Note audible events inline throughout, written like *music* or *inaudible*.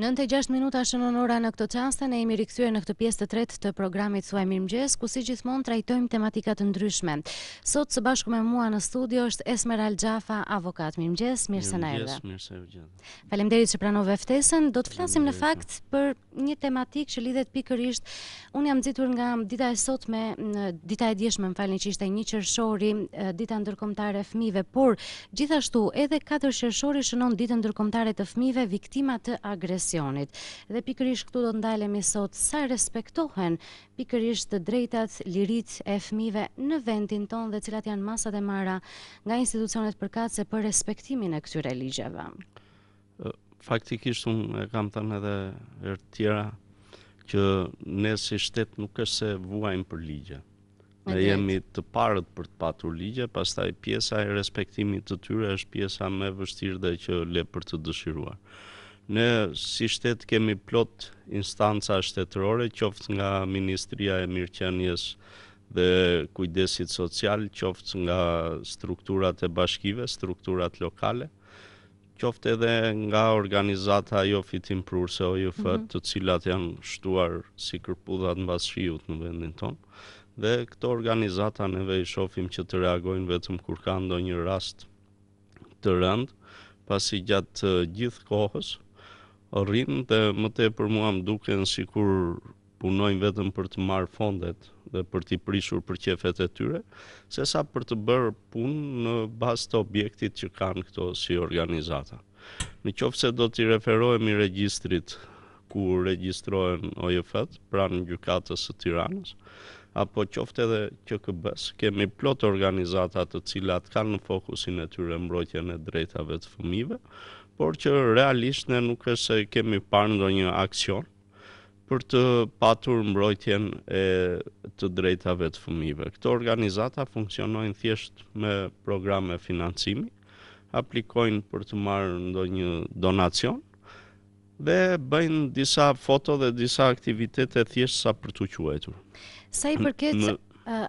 96 minuta shënon ora në këto qaste, ne imi rikësue në këto pjesë të tretë të programit Suaj Mirë Mgjes, ku si gjithmon trajtojmë tematikat të ndryshme. Sot së bashku me mua në studio është Esmeral Gjafa, avokat Mirë Mgjes, Mirë Sena Erda. Mirë Mgjes, Mirë Sena Erda. Falem deri që pranove ftesën, do të flasim në fakt për një tematik që lidhet pikërisht, unë jam dzitur nga dita e sot me, dita e djeshme më falni që ishte një qërshori, dita ndërkomtare e fmive, por gjithashtu edhe 4 qërshori shënon ditë ndërkomtare të fmive, viktimat të agres profesionit. Dhe pikërish këtu do të ndalemi sot sa respektohen pikërish të drejtat lirit e fmive në vendin tonë dhe cilat janë masat e marra nga institucionet përkatëse për respektimin e këtyre ligjeve. Faktikisht unë e kam thënë edhe e tjera që ne si shtetë nuk është se vuajnë për ligje. Ne jemi të parët për të patur ligje, pas taj pjesa e respektimit të tyre është pjesa me vështirë dhe që le për të dëshirua. Ne si shtetë kemi plot instanca shtetërore, qoftë nga Ministria e Mirqenjes dhe Kujdesit Social, qoftë nga strukturat e bashkive, strukturat lokale, qoftë edhe nga organizata jo fitim prurse o ju mm -hmm. të cilat janë shtuar si kërpudat në basë në vendin tonë. Dhe këto organizata neve i shofim që të reagojnë vetëm kur ka ndo një rast të rëndë, pasi gjatë gjithë kohës, rrinë dhe më te për mua më duken si kur punojnë vetëm për të marë fondet dhe për t'i prishur për qefet e tyre, se sa për të bërë punë në bas të objektit që kanë këto si organizata. Në qofë se do t'i referohemi registrit ku registrohen OJF-et, pra në gjukatës të tiranës, apo qoftë edhe që këbës, kemi plot organizatat të cilat kanë në fokusin e tyre mbrojtjen e drejtave të fëmive, por që realisht ne nuk e se kemi parë ndo një aksion për të patur mbrojtjen e të drejtave të fëmive. Këto organizata funksionojnë thjesht me programe financimi, aplikojnë për të marë ndo një donacion, dhe bëjnë disa foto dhe disa aktivitete thjesht sa për të quajtur. Sa i përket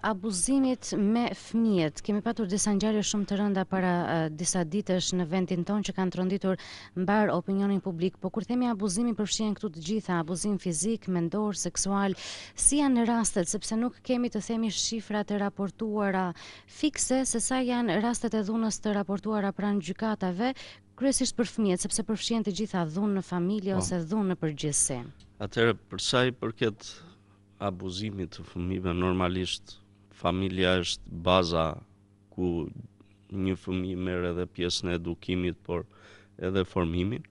abuzimit me fëmijët. Kemi patur disa ngjarje shumë të rënda para disa ditësh në vendin tonë që kanë tronditur mbar opinionin publik. Po kur themi abuzimi përfshihen këtu të gjitha, abuzim fizik, mendor, seksual, si janë rastet sepse nuk kemi të themi shifrat e raportuara fikse se sa janë rastet e dhunës të raportuara pranë gjykatave, kryesisht për fëmijët sepse përfshihen të gjitha dhunë në familje po. ose dhunë në përgjithësi. Atëherë për sa i përket abuzimit të fëmijëve normalisht familja është baza ku një fëmi merë edhe pjesën e edukimit, por edhe formimin.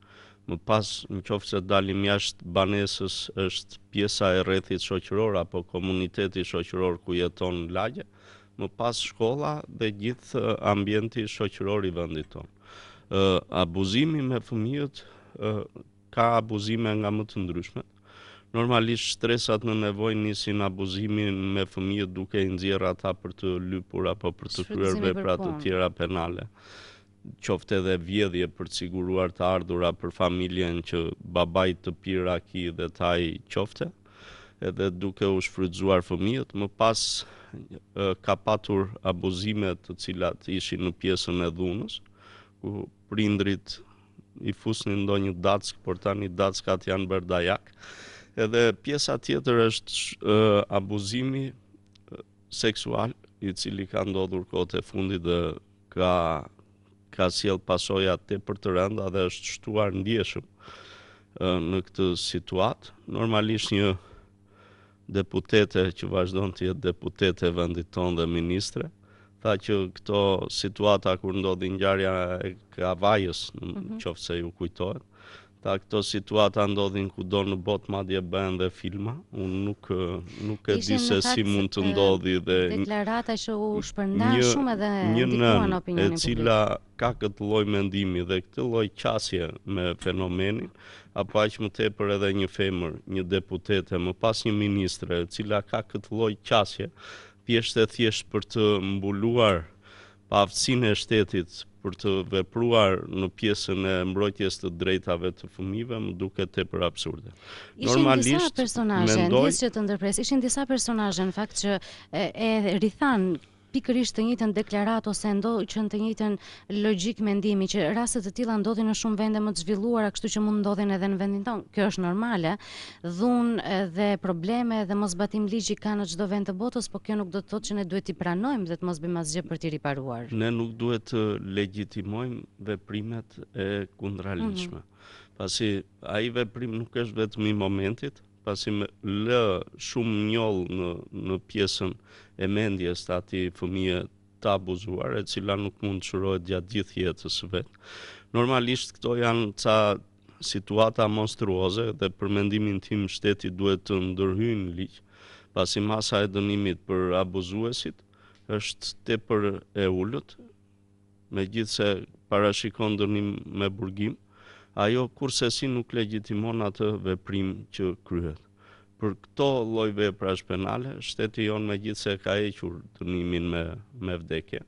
Më pas në qofë se dalim jashtë banesës është pjesa e rethit shoqëror, apo komuniteti shoqëror ku jeton në lagje, më pas shkolla dhe gjithë ambienti shoqëror i vëndit tonë. Abuzimi me fëmijët ka abuzime nga më të ndryshme, Normalisht stresat në nevoj nisin abuzimin me fëmijët duke i nxjerr ata për të lypur apo për të kryer vepra të tjera penale. Qoftë edhe vjedhje për të siguruar të ardhura për familjen që babai të piraki dhe taj qofte, edhe duke u shfrydzuar fëmijët, më pas ka patur abuzime të cilat ishin në pjesën e dhunës, ku prindrit i fusnin ndonjë dack, por tani dackat janë bërë Edhe pjesa tjetër është abuzimi seksual, i cili ka ndodhur kote fundi dhe ka, ka siel pasoja të për të rënda dhe është shtuar ndjeshëm në këtë situatë. Normalisht një deputete që vazhdojnë të jetë deputete vendit tonë dhe ministre, tha që këto situata kur ndodhin njarja e kavajës, në mhm. qofë se ju kujtojnë, ta këto situata ndodhin ku do në botë madje bëhen dhe filma, unë nuk, nuk e di se si mund të ndodhi dhe... Deklarata që u shpërnda një, shumë edhe një në opinionin publik. Një e cila ka këtë loj mendimi dhe këtë loj qasje me fenomenin, apo aq më tepër edhe një femër, një deputete, më pas një ministre, e cila ka këtë loj qasje, thjesht e thjesht për të mbuluar pa aftësin e shtetit, për të vepruar në pjesën e mbrojtjes të drejtave të fëmijëve më duket tepër absurde. Ishin Normalisht, disa personazhe, mendoj... ndjes që të ndërpres, ishin disa personazhe në fakt që e, e rithan pikërisht të njëjtën deklaratë ose ndodhi që në të njëjtën logjik mendimi që raste të tilla ndodhin në shumë vende më të zhvilluara, kështu që mund ndodhin edhe në vendin tonë. Kjo është normale. Dhun edhe probleme dhe mosbatim ligjik kanë në çdo vend të botës, por kjo nuk do të thotë që ne duhet t'i pranojmë dhe të mos bëjmë asgjë për t'i riparuar. Ne nuk duhet të legjitimojmë veprimet e kundralishme. Mm -hmm. Pasi ai veprim nuk është vetëm i momentit më lë shumë njoll në në pjesën e mendjes të ati fëmije të abuzuar, e cila nuk mund të gjatë gjithë jetës vetë. Normalisht këto janë ca situata monstruoze dhe për mendimin tim shteti duhet të ndërhyjnë ligj, pasi masa e dënimit për abuzuesit është te për e ullët, me gjithë se parashikon dënim me burgim, ajo kurse si nuk legjitimon atë veprim që kryhet për këto lojve prash penale, shteti jonë me gjithë se ka hequr të me, me vdekje.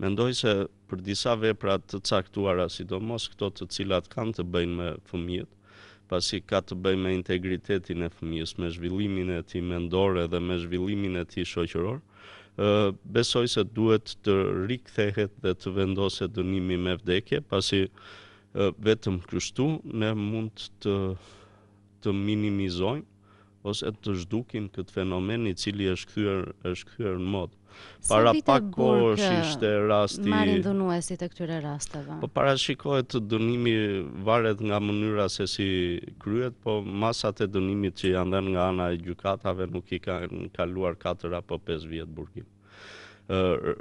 Mendoj se për disa vepra të caktuara, sidomos këto të cilat kanë të bëjnë me fëmijët, pasi ka të bëjnë me integritetin e fëmijës, me zhvillimin e ti mendore dhe me zhvillimin e ti shoqëror, besoj se duhet të rikthehet dhe të vendoset dënimi me vdekje, pasi vetëm kështu ne mund të të minimizojmë ose të zhdukim këtë fenomen i cili është kryer është kryer në mod. Para pak kohësh ishte rasti Marin dhunuesit e këtyre rasteve. Po para të dënimi varet nga mënyra se si kryhet, po masat e dënimit që janë dhënë nga ana e gjykatave nuk i kanë kaluar 4 apo 5 vjet burgim. Ë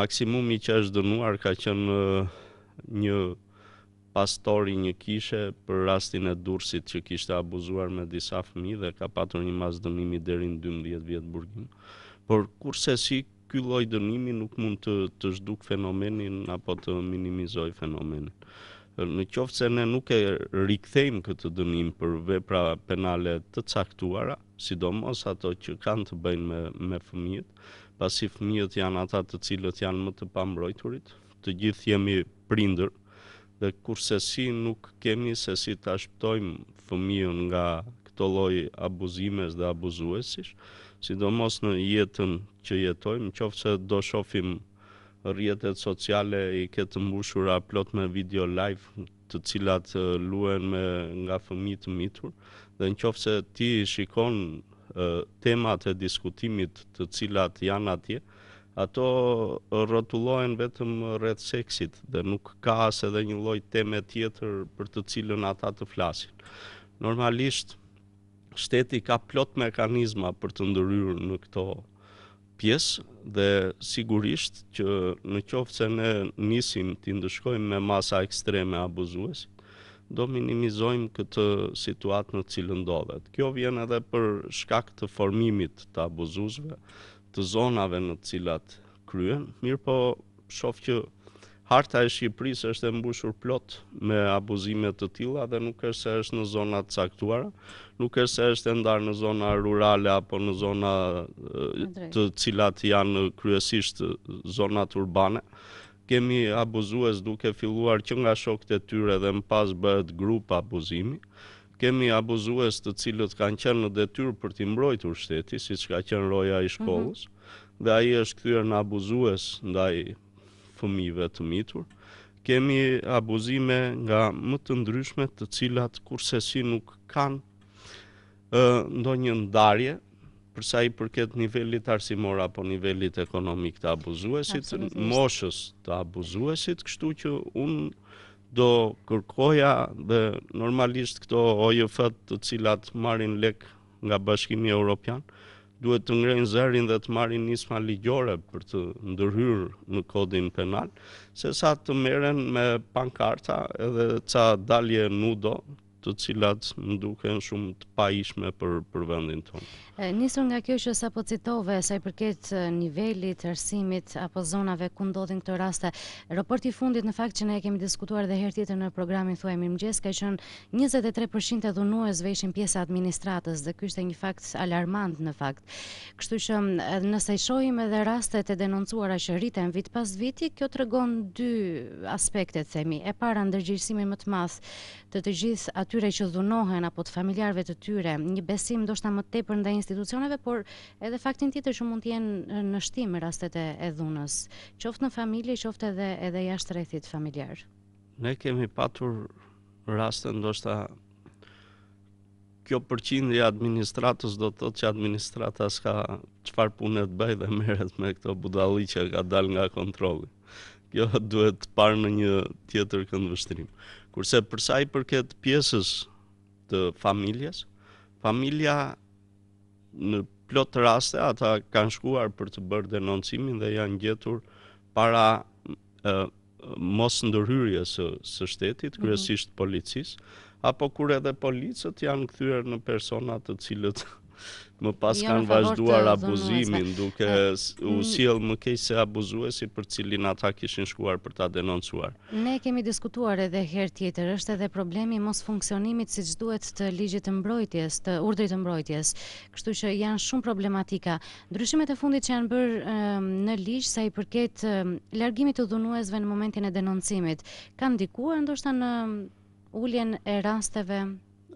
maksimumi që është dënuar ka qenë një pastori një kishe për rastin e dursit që kishte abuzuar me disa fëmi dhe ka patur një mas dënimi dherin 12 vjetë burgim. Por kurse si ky lloj dënimi nuk mund të të zhduk fenomenin apo të minimizoj fenomenin. Në qoftë se ne nuk e rikthejmë këtë dënim për vepra penale të caktuara, sidomos ato që kanë të bëjnë me me fëmijët, pasi fëmijët janë ata të cilët janë më të pambrojturit, të gjithë jemi prindër, dhe kurse si nuk kemi se si të ashtojmë fëmijën nga këto loj abuzimes dhe abuzuesish, si do mos në jetën që jetojmë, në qofë se do shofim rjetet sociale i këtë mbushura plot me video live të cilat luen me nga fëmijë të mitur, dhe në qofë se ti shikon temat e diskutimit të cilat janë atje, ato rrotullohen vetëm rreth seksit dhe nuk ka as edhe një lloj teme tjetër për të cilën ata të flasin. Normalisht shteti ka plot mekanizma për të ndërhyrë në këto pjesë dhe sigurisht që në qoftë se ne nisim të ndëshkojmë me masa ekstreme abuzues, do minimizojmë këtë situatë në cilën dovet. Kjo vjen edhe për shkak të formimit të abuzuesve, të zonave në të cilat kryen, mirë po shof që harta e Shqipërisë është e mbushur plot me abuzime të tilla dhe nuk është se është në zona të caktuara, nuk është se është ndarë në zona rurale apo në zona të cilat janë kryesisht zonat urbane. Kemi abuzues duke filluar që nga shokët e tyre dhe më pas bëhet grup abuzimi kemi abuzues të cilët kanë qenë në detyrë për të mbrojtur shteti, siç ka qenë roja e shkollës, mm -hmm. dhe ai është kthyer në abuzues ndaj fëmijëve të mitur. Kemi abuzime nga më të ndryshme të cilat kurse si nuk kanë ë ndonjë ndarje për sa i përket nivellit arsimor apo nivelit ekonomik të abuzuesit, moshës të abuzuesit, kështu që un do kërkoja dhe normalisht këto OJF të cilat marrin lek nga Bashkimi Evropian duhet të ngrenë zërin dhe të marrin nisma ligjore për të ndërhyrë në kodin penal, se sa të meren me pankarta edhe ca dalje nudo, të cilat më duken shumë të pa për, për vendin tonë. Nisur nga kjo që sa po citove, sa i përket nivelit, rësimit, apo zonave, ku ndodhin këto raste, raport i fundit në fakt që ne kemi diskutuar dhe herë tjetër në programin thuaj mirë mëgjes, ka qënë 23% e dhunuesve ishin pjesa administratës dhe kjo ishte një fakt alarmant në fakt. Kështu që nëse i shohim edhe rastet e denoncuara që rriten vit pas viti, kjo të regon dy aspektet, themi. E para ndërgjërsimin më të mas të të gjithë tyre që dhunohen apo të familjarve të tyre, një besim ndoshta më tepër ndaj institucioneve, por edhe faktin tjetër që mund të jenë në shtim rastet e, dhunës, qoftë në familje, qoftë edhe edhe jashtë rrethit familjar. Ne kemi patur do ndoshta kjo përqindje e administratës do të thotë që administrata s'ka çfarë pune të bëjë dhe merret me këto budalli që ka dalë nga kontrolli. Kjo duhet të parë në një tjetër këndvështrim. Kurse për sa i përket pjesës të familjes, familja në plot raste ata kanë shkuar për të bërë denoncimin dhe janë gjetur para e, mos ndërhyrjes së, së shtetit, mhm. kryesisht policisë, apo kur edhe policët janë kthyer në persona të cilët më pas kanë vazhduar abuzimin, duke eh, u mm. siel më kej se abuzuesi për cilin ata kishin shkuar për ta denoncuar. Ne kemi diskutuar edhe herë tjetër, është edhe problemi mos funksionimit si që duhet të ligjit të mbrojtjes, të urdrit të mbrojtjes, kështu që janë shumë problematika. Ndryshimet e fundit që janë bërë në ligj, sa i përket largimit të dhunuesve në momentin e denoncimit, kanë dikuar ndoshta në uljen e rasteve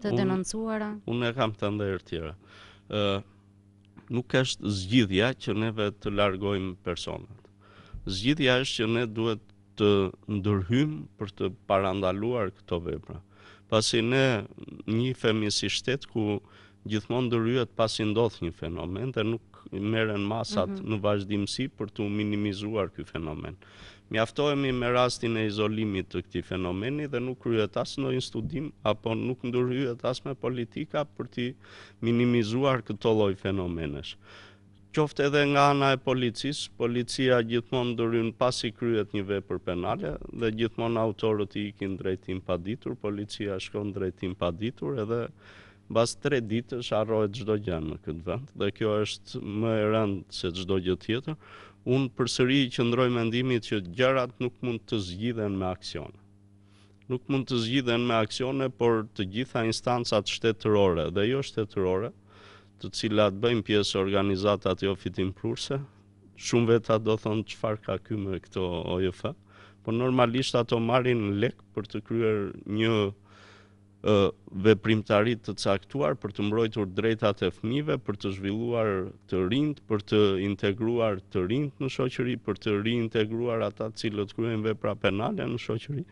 të denoncuara? Unë e kam të ndërë tjera ë nuk është zgjidhja që ne vetë të largojmë personat. Zgjidhja është që ne duhet të ndërhym për të parandaluar këto vepra. Pasi ne një fëmijë si shtet ku gjithmonë ndryhet pasi ndodh një fenomen dhe nuk merren masat mm -hmm. në vazhdimsi për të minimizuar këtë fenomen. Mjaftohemi me rastin e izolimit të këtij fenomeni dhe nuk kryet as ndonjë studim apo nuk ndërhyet asë me politika për të minimizuar këto lloj fenomenesh. Qoftë edhe nga ana e policisë, policia gjithmonë ndërhyn pasi kryhet një vepër penale dhe gjithmonë autorët i ikin drejtim paditur, policia shkon drejtim paditur edhe bas tre ditë është arrojt gjdo gjë në këtë vend, dhe kjo është më e rëndë se gjdo gjë tjetër, unë përsëri i qëndroj mendimit që gjërat nuk mund të zgjidhen me aksionë. Nuk mund të zgjidhen me aksione, por të gjitha instancat shtetërore dhe jo shtetërore, të cilat bëjmë pjesë organizatat jo fitim prurse, shumë vetat do thonë farë ka kymë këto OJF, por normalisht ato marin lek për të kryer një veprimtarit të caktuar për të mbrojtur drejtat e fëmijëve, për të zhvilluar të rinjt, për të integruar të rinjt në shoqëri, për të riintegruar ata cilët kryejnë vepra penale në shoqëri.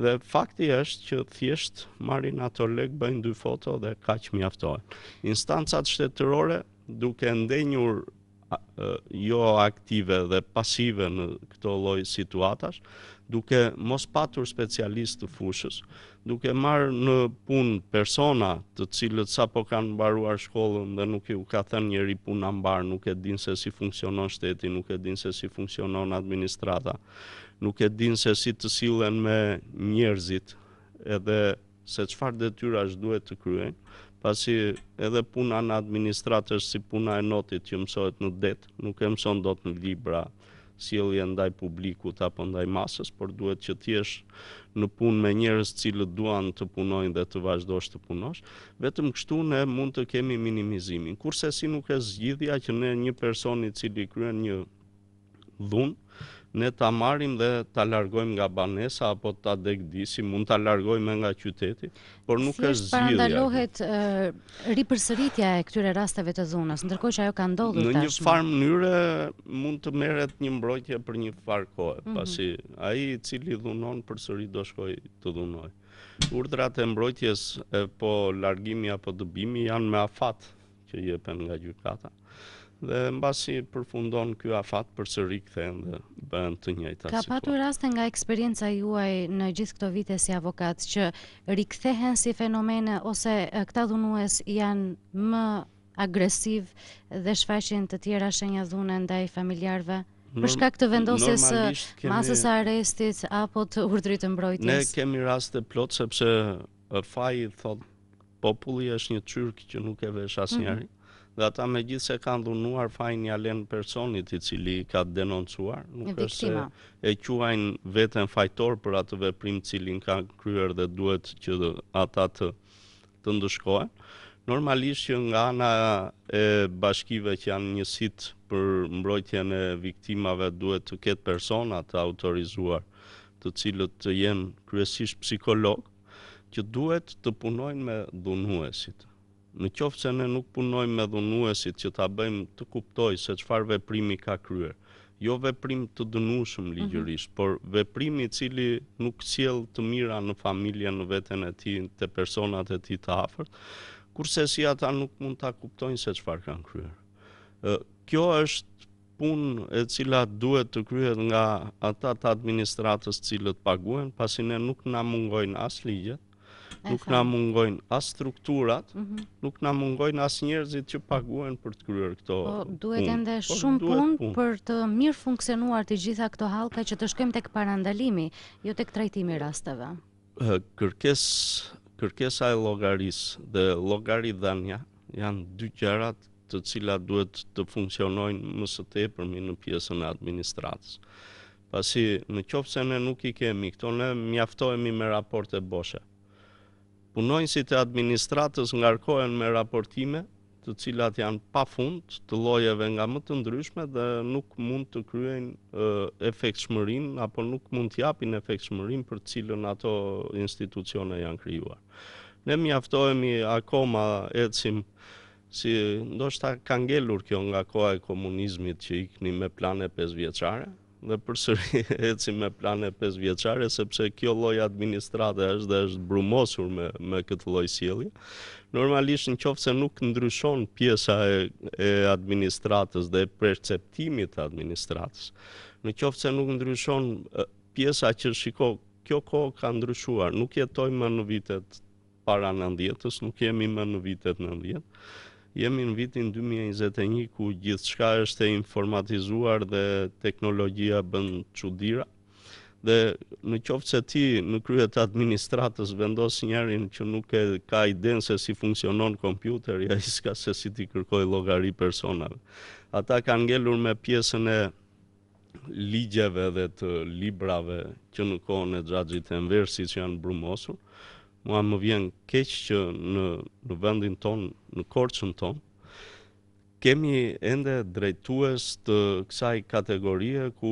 Dhe fakti është që thjesht marrin ato leg bëjnë dy foto dhe kaq mjaftohen. Instancat shtetërore duke ndenjur jo aktive dhe pasive në këto lloj situatash duke mos patur specialist të fushës, duke marrë në pun persona të cilët sa po kanë mbaruar shkollën dhe nuk ju ka thënë njëri pun në mbarë, nuk e din se si funksionon shteti, nuk e din se si funksionon administrata, nuk e din se si të silen me njerëzit edhe se qëfar dhe tyra është duhet të kryen, pasi edhe puna në administratës si puna e notit që mësohet në det, nuk e mëson do të në libra, sjellje ndaj publikut apo ndaj masës, por duhet që ti jesh në punë me njerëz që cilët duan të punojnë dhe të vazhdosh të punosh, vetëm kështu ne mund të kemi minimizimin. Kurse si nuk e zgjidhja që ne një person i cili kryen një dhunë ne ta marrim dhe ta largojmë nga banesa apo ta degdisi, mund ta largojmë nga qyteti, por nuk është zgjidhja. Si ndalohet e... ripërsëritja e këtyre rasteve të zonës, ndërkohë që ajo ka ndodhur tashmë? Në një farë mënyre mund të merret një mbrojtje për një far kohë, mm -hmm. pasi ai i cili dhunon përsëri do shkoj të dhunoj. Urdrat e mbrojtjes e po largimi apo dëbimi janë me afat që jepen nga gjykata dhe mbasi përfundon ky afat për sëri këthen dhe bëhen të njëjta situatë. Ka patur raste nga eksperienca juaj në gjithë këto vite si avokat që rikthehen si fenomene ose këta dhunues janë më agresiv dhe shfaqin të tjera shenja dhune ndaj familjarve? Përshka këtë vendosis kemi, masës arestit apo të urdrit të mbrojtis? Ne kemi raste plot sepse fajit thot, populli është një qyrk që nuk e vesh asë njerë. Mm -hmm dhe ata me gjithë se kanë dhunuar fajn një alenë personit i cili ka denoncuar, nuk e se e quajnë vetën fajtor për atë veprim cilin ka kryer dhe duhet që dhe ata të, të ndëshkojnë. Normalisht që nga ana e bashkive që janë njësit për mbrojtjen e viktimave duhet të ketë personat të autorizuar të cilët të jenë kryesisht psikolog, që duhet të punojnë me dhunuesit. Në qofë se ne nuk punojmë me dhunuesit që ta bëjmë të kuptoj se qëfar veprimi ka kryer. Jo veprim të dënushëm mhm. ligjërisht, mm -hmm. por veprimi cili nuk qiel të mira në familje, në vetën e ti, të personat e ti të afert, kurse si ata nuk mund ta kuptojnë se qëfar kanë kryer. Kjo është punë e cila duhet të kryhet nga ata të administratës cilët paguen, pasi ne nuk na mungojnë as ligjet, nuk na mungojnë as strukturat, mm -hmm. nuk na mungojnë as njerëzit që paguhen për të kryer këto. Po duhet ende po, shumë punë pun. për të mirë funksionuar të gjitha këto hallka që të shkojmë tek parandalimi, jo tek trajtimi rasteve. Kërkes kërkesa e llogaris dhe llogaridhënia janë dy gjërat të cilat duhet të funksionojnë më së tepërmi në pjesën e administratës. Pasi në qofë se ne nuk i kemi këto ne mjaftohemi me raporte boshe. Mm punojnësit e administratës ngarkohen me raportime të cilat janë pa fund të lojeve nga më të ndryshme dhe nuk mund të kryen efekt shmërin apo nuk mund të japin efekt shmërin për cilën ato institucione janë kryuar. Ne mjaftohemi akoma ecim si ndoshta kangelur kjo nga koha e komunizmit që ikni me plane 5 vjeqare, dhe përsëri *laughs* ecim me plane 5 vjeqare, sepse kjo loj administrate është dhe është brumosur me, me këtë loj sili. Normalisht në qofë se nuk ndryshon pjesa e, e administratës dhe e perceptimit të administratës, në qofë se nuk ndryshon pjesa që shiko, kjo ko ka ndryshuar, nuk jetoj më në vitet para 90-s, nuk jemi më në vitet 90 jemi në vitin 2021 ku gjithë shka është e informatizuar dhe teknologjia bën qudira. Dhe në qoftë se ti në kryet administratës vendosë njerin që nuk e ka i se si funksionon kompjuter, ja i s'ka se si ti kërkoj logari personave. Ata ka ngellur me pjesën e ligjeve dhe të librave që në kohën e gjagjit e nverësi që janë brumosur, mua më vjen keq që në në vendin ton, në Korçën ton, kemi ende drejtues të kësaj kategorie ku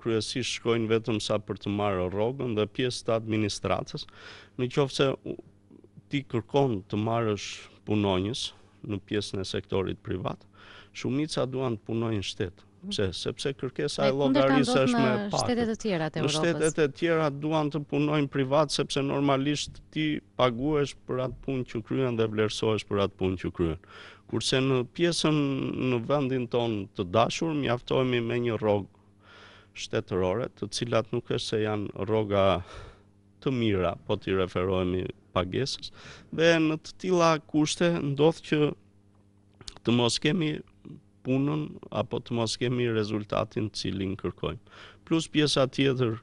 kryesisht shkojnë vetëm sa për të marrë rrogën dhe pjesë të administratës, në qoftë se ti kërkon të marrësh punonjës në pjesën e sektorit privat, shumica duan të punojnë në shtetë. Pse, sepse kërkesa e llogarisë është më pak. Shtetet e tjera të Europës. Shtetet e tjera duan të punojnë privat sepse normalisht ti paguhesh për atë punë që kryen dhe vlerësohesh për atë punë që kryen. Kurse në pjesën në vendin ton të dashur mjaftohemi me një rrog shtetërore, të cilat nuk është se janë rroga të mira, po ti referohemi pagesës, dhe në të tilla kushte ndodh që të mos kemi punën apo të mos kemi rezultatin cilin kërkojmë. Plus pjesa tjetër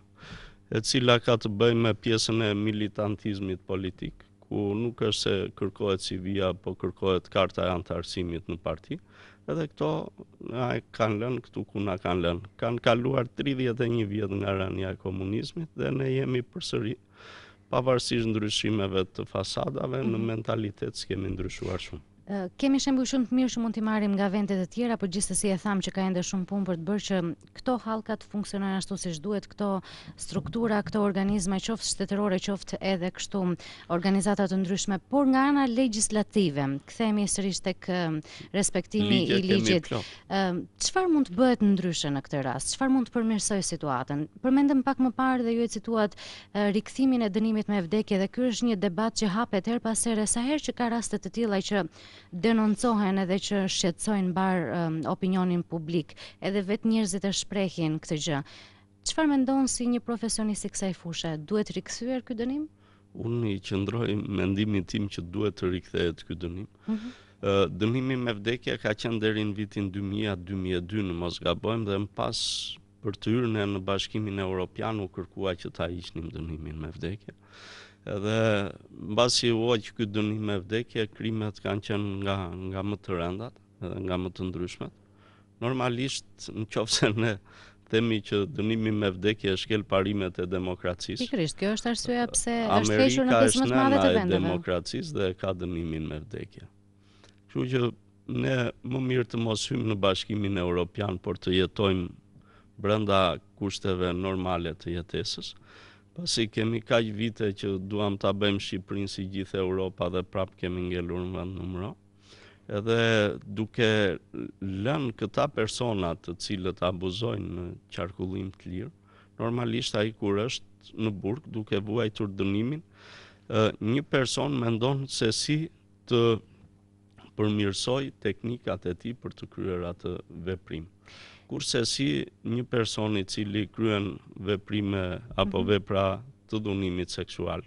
e cila ka të bëjë me pjesën e militantizmit politik, ku nuk është se kërkohet civia, po kërkohet karta e antarësimit në parti, edhe këto kanë lënë këtu ku na kanë lënë. Kanë kaluar 31 vjetë nga rania e komunizmit dhe ne jemi përsëri pavarësisht ndryshimeve të fasadave, në mentalitet kemi ndryshuar shumë. Kemi shembuj shumë të mirë që mund të marrim nga vende të tjera, por gjithsesi e tham që ka ende shumë punë për të bërë që këto hallka të funksionojnë ashtu siç duhet, këto struktura, këto organizma, qoftë shtetërore, qoftë edhe kështu organizata të ndryshme, por nga ana legjislative, kthehemi sërish tek respektimi i ligjit. Çfarë mund të bëhet ndryshe në këtë rast? Çfarë mund të përmirësoj situatën? Përmendëm pak më parë dhe ju e cituat rikthimin e dënimit me vdekje dhe ky është një debat që hapet her pas here sa herë që ka raste të tilla që denoncohen edhe që shqetësojnë bar um, opinionin publik, edhe vetë njerëzit e shprehin këtë gjë. Qëfar me ndonë si një profesionist i kësaj fushë? Duhet rikthyer këtë dënim? Unë i qëndroj mendimin tim që duhet të rikëthejet këtë dënim. Mm -hmm. Dënimi me vdekja ka qenë deri në vitin 2000-2002 në Mosgabojmë dhe në pas për të yrën në bashkimin e Europian u kërkua që ta ishnim dënimin me vdekja edhe në basi u oqë këtë dënim me vdekje, krimet kanë qenë nga, nga më të rëndat nga më të ndryshmet. Normalisht në qofë se në themi që dënimi me vdekje është kelë parimet e demokracisë. Pikrisht, kjo është arsyeja pse Amerika është në pismet madhe të vendeve. demokracisë dhe ka dënimin me vdekje. Kështu që ne më mirë të mos në bashkimin e Europian, por të jetojmë brenda kushteve normale të jetesës pasi kemi kaq vite që duam ta bëjmë Shqipërinë si gjithë Europa dhe prap kemi ngelur në vend numëro. Edhe duke lënë këta persona të cilët abuzojnë në qarkullim të lirë, normalisht ai kur është në burg duke të dënimin, një person mendon se si të përmirësoj teknikat e tij për të kryer atë veprim kurse si një person i cili kryen veprime apo mhm. vepra të dhunimit seksual.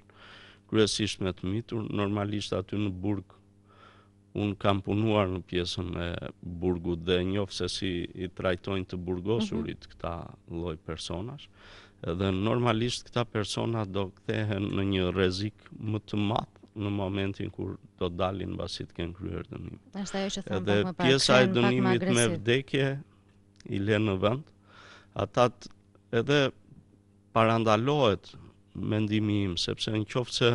Kryesisht me të mitur, normalisht aty në burg unë kam punuar në pjesën e burgut dhe njoh se si i trajtojnë të burgosurit mhm. këta lloj personash dhe normalisht këta persona do kthehen në një rrezik më të madh në momentin kur do dalin basit të kenë kryer dënim Është ajo që thonë më parë. Edhe pjesa e dënimit me vdekje i lënë në vend, ata edhe parandalohet mendimi im, sepse në qoftë se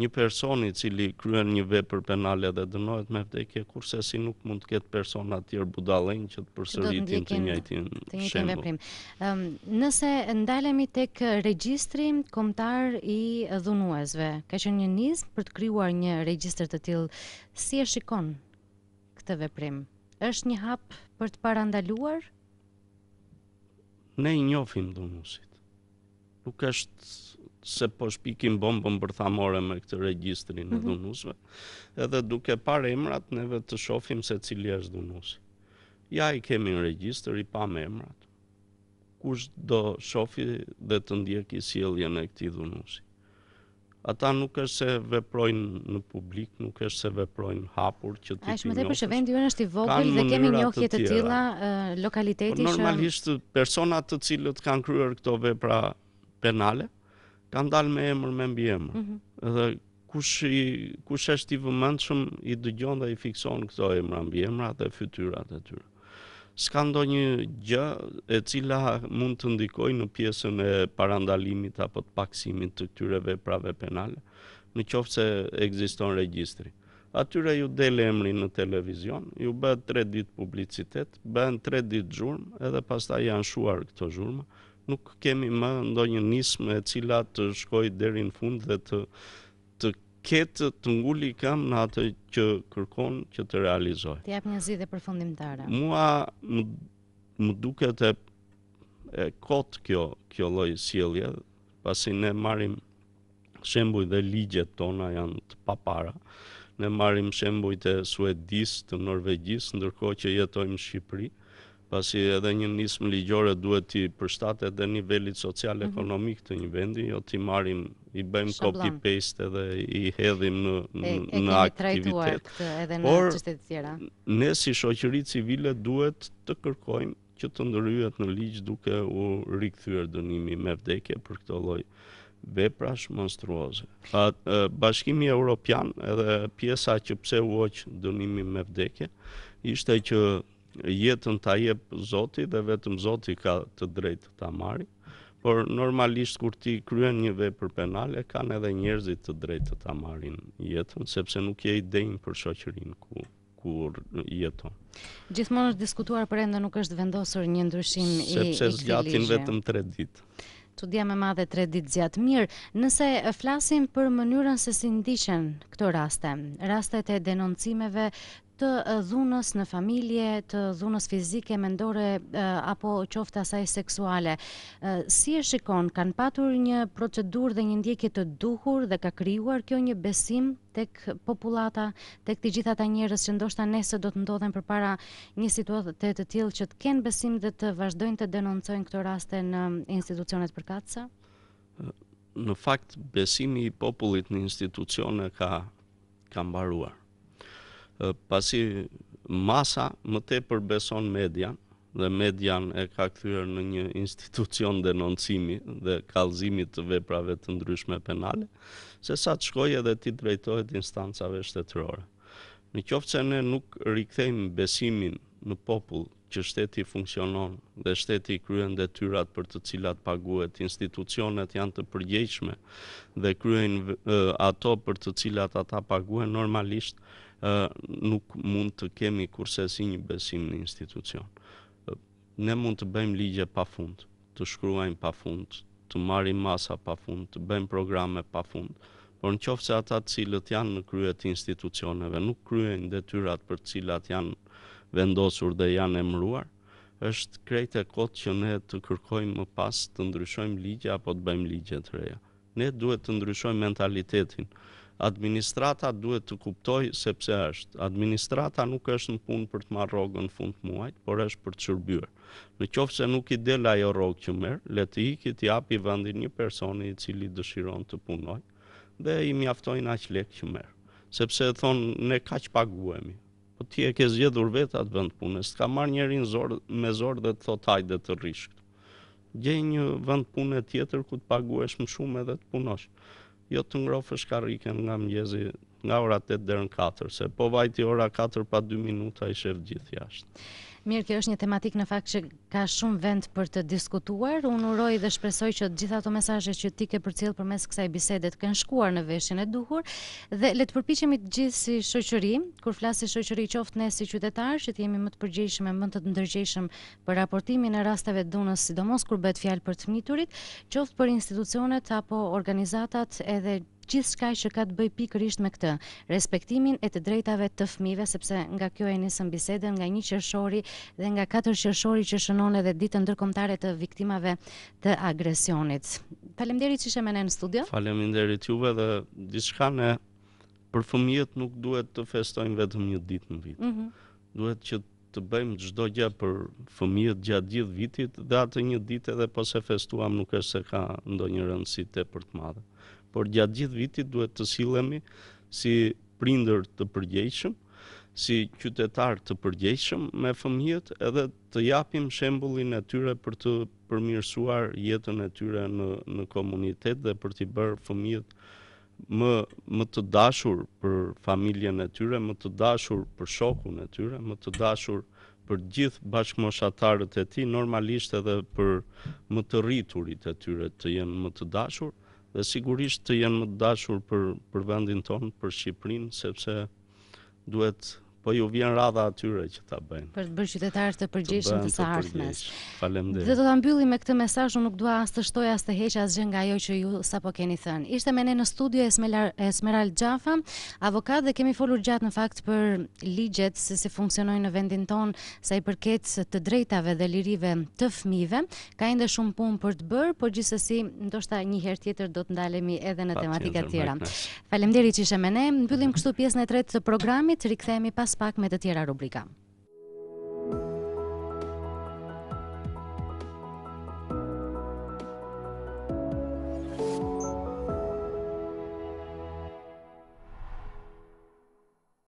një person i cili kryen një vepër penale dhe dënohet me vdekje, kurse si nuk mund të ketë persona të tjerë budalen që të përsëritin të njëjtin shembull. Um, nëse ndalemi tek regjistri kombëtar i dhunuesve, ka qenë një nizm për të krijuar një regjistër të tillë si e shikon këtë veprim? është një hap për të parandaluar? Ne i njofim dhunusit. Nuk është se po shpikim bombën bërthamore me këtë registrin mm -hmm. e mhm. dhunusve, edhe duke pare emrat, neve të shofim se cili është dhunusit. Ja i kemi në registr, i pa me emrat. Kusht do shofi dhe të ndjeki sielje në këti dhunusit? ata nuk është se veprojnë në publik, nuk është se veprojnë hapur që ti ti njohës. A shmëte për shëvend ju është i vogël dhe kemi njohje të tila lokaliteti shëmë? Normalisht personat të cilët kanë kryer këto vepra penale, kanë dalë me emër me mbi emër. Mhm. Dhe kush është i vëmëndshëm, i dëgjon dhe i fikson këto emra mbi emër fytyrat e tyre s'ka ndonjë gjë e cila mund të ndikojë në pjesën e parandalimit apo të paksimit të këtyre veprave penale, në qoftë se ekziston regjistri. Atyre ju del emri në televizion, ju bën 3 ditë publicitet, bën 3 ditë zhurmë, edhe pastaj janë shuar këto zhurma. Nuk kemi më ndonjë nismë e cila të shkojë deri në fund dhe të ketë të ngulli kam në atë që kërkon që të realizoj. Të jap një zi dhe për fundim të Mua më, më duke të e kotë kjo, kjo lojë sjellje, pasi ne marim shembuj dhe ligjet tona janë të papara, ne marim shembuj të suedis, të norvegjis, ndërko që jetojmë Shqipëri, pasi edhe një nismë ligjore duhet t'i përstate dhe nivellit social-ekonomik mhm. të një vendi, jo t'i marim, i bëjmë copy-paste edhe i hedhim në aktivitet. E edhe në qështet tjera. Ne si shoqëri civile duhet të kërkojmë që të ndërryjet në ligjë duke u rikëthyër dënimi me vdekje për këto loj veprash monstruoze. Bashkimi Europian edhe pjesa që pse u oqë dënimi me vdekje, ishte që jetën ta jep Zoti dhe vetëm Zoti ka të drejtë ta marrë, por normalisht kur ti kryen një vepër penale kanë edhe njerëzit të drejtë ta marrin jetën sepse nuk je i denj për shoqërinë ku kur jeton. Gjithmonë është diskutuar për ende nuk është vendosur një ndryshim i këtij. Sepse zgjatin vetëm 3 ditë. Tudia me madhe 3 ditë gjatë mirë. Nëse flasim për mënyrën se si ndiqen këto raste, rastet e denoncimeve të dhunës në familje, të dhunës fizike, mendore, apo qofta asaj seksuale. Si e shikon, kanë patur një procedur dhe një ndjekje të duhur dhe ka kryuar kjo një besim tek populata, tek të gjitha ta njërës që ndoshta nese do të ndodhen për para një situatet të tjilë që të kenë besim dhe të vazhdojnë të denoncojnë këto raste në institucionet përkatsa? Në fakt, besimi i popullit në institucione ka, ka mbaruar pasi masa më te përbeson median dhe median e ka këthyre në një institucion denoncimi dhe kalzimit të veprave të ndryshme penale, se sa të shkoj edhe ti drejtojt instancave shtetërore. Në qoftë se ne nuk rikthejmë besimin në popull që shteti funksionon dhe shteti kryen dhe tyrat për të cilat paguet, institucionet janë të përgjeqme dhe kryen ato për të cilat ata paguen normalisht, nuk mund të kemi kurse si një besim në institucion. Ne mund të bëjmë ligje pa fund, të shkruajmë pa fund, të marim masa pa fund, të bëjmë programe pa fund, por në qofë se ata cilët janë në kryet institucioneve, nuk kryen dhe tyrat për cilat janë vendosur dhe janë emruar, është krejt e kotë që ne të kërkojmë më pas të ndryshojmë ligje apo të bëjmë ligje të reja. Ne duhet të ndryshojmë mentalitetin, administrata duhet të kuptoj sepse është. Administrata nuk është në punë për të marë rogën fund muajt, por është për të shërbyrë. Në qofë se nuk i del ajo rogë që merë, le të i kiti api vendin një personi i cili dëshiron të punoj, dhe i mjaftojnë aq lek që merë. Sepse e thonë, ne ka që paguemi, po ti e ke zgjedhur vetë atë vend punës, ka marë njërin me zorë dhe të thotaj dhe të rishkë. Gjej një vend punë tjetër ku të paguesh më shumë edhe të punosh jo të ngrofësh karikën nga mëgjezi nga ora 8 dërën në 4, se po vajti ora 4 pa 2 minuta i shef gjithë jashtë. Mirë, kjo është një tematikë në fakt që ka shumë vend për të diskutuar. Unë uroj dhe shpresoj që gjitha ato mesazhe që ti ke përcjell përmes kësaj bisede të kenë shkuar në veshin e duhur dhe le të përpiqemi të gjithë si shoqëri, kur flasë si shoqëri qoftë ne si qytetarë, që të jemi më të përgjegjshëm e më të ndërgjegjshëm për raportimin e rasteve dhunës, sidomos kur bëhet fjalë për të mbyturit, qoftë për institucionet apo organizatat edhe gjithçka që ka të bëjë pikërisht me këtë, respektimin e të drejtave të fëmijëve sepse nga kjo e njësën bisedën nga 1 qershori dhe nga 4 qershori që shënon edhe ditën ndërkombëtare të viktimave të agresionit. Faleminderit që shemene ne në studio. Faleminderit juve dhe diçka ne për fëmijët nuk duhet të festojmë vetëm një ditë në vit. Mm -hmm. Duhet që të bëjmë çdo gjë për fëmijët gjatë gjithë vitit dhe atë një ditë edhe pas po e festuam nuk është se ka ndonjë rëndësi tepër të madhe por gjatë gjithë vitit duhet të sillemi si prindër të përgjegjshëm, si qytetar të përgjegjshëm me fëmijët edhe të japim shembullin e tyre për të përmirësuar jetën e tyre në në komunitet dhe për t'i bërë fëmijët më më të dashur për familjen e tyre, më të dashur për shokun e tyre, më të dashur për gjithë bashkëmoshatarët e tij, normalisht edhe për më të rriturit e tyre të jenë më të dashur dhe sigurisht të jenë më dashur për, për vendin tonë, për Shqiprinë, sepse duhet po ju vjen radha atyre që ta bëjnë. Për të bërë qytetarë të përgjeshëm të, të së ardhmes. Faleminderit. Dhe do ta mbylli me këtë mesazh, unë nuk dua as të shtoj as të heq asgjë nga ajo që ju sapo keni thënë. Ishte me ne në studio Esmeral Esmeral Xhafa, avokat dhe kemi folur gjatë në fakt për ligjet se si funksionojnë në vendin ton sa i përket të drejtave dhe lirive të fëmijëve. Ka ende shumë punë për të bërë, por gjithsesi ndoshta një herë tjetër do të ndalemi edhe në tematika të tjera. Faleminderit që ishe me ne. Mbyllim kështu pjesën e tretë të programit, rikthehemi pas pas pak me të tjera rubrika.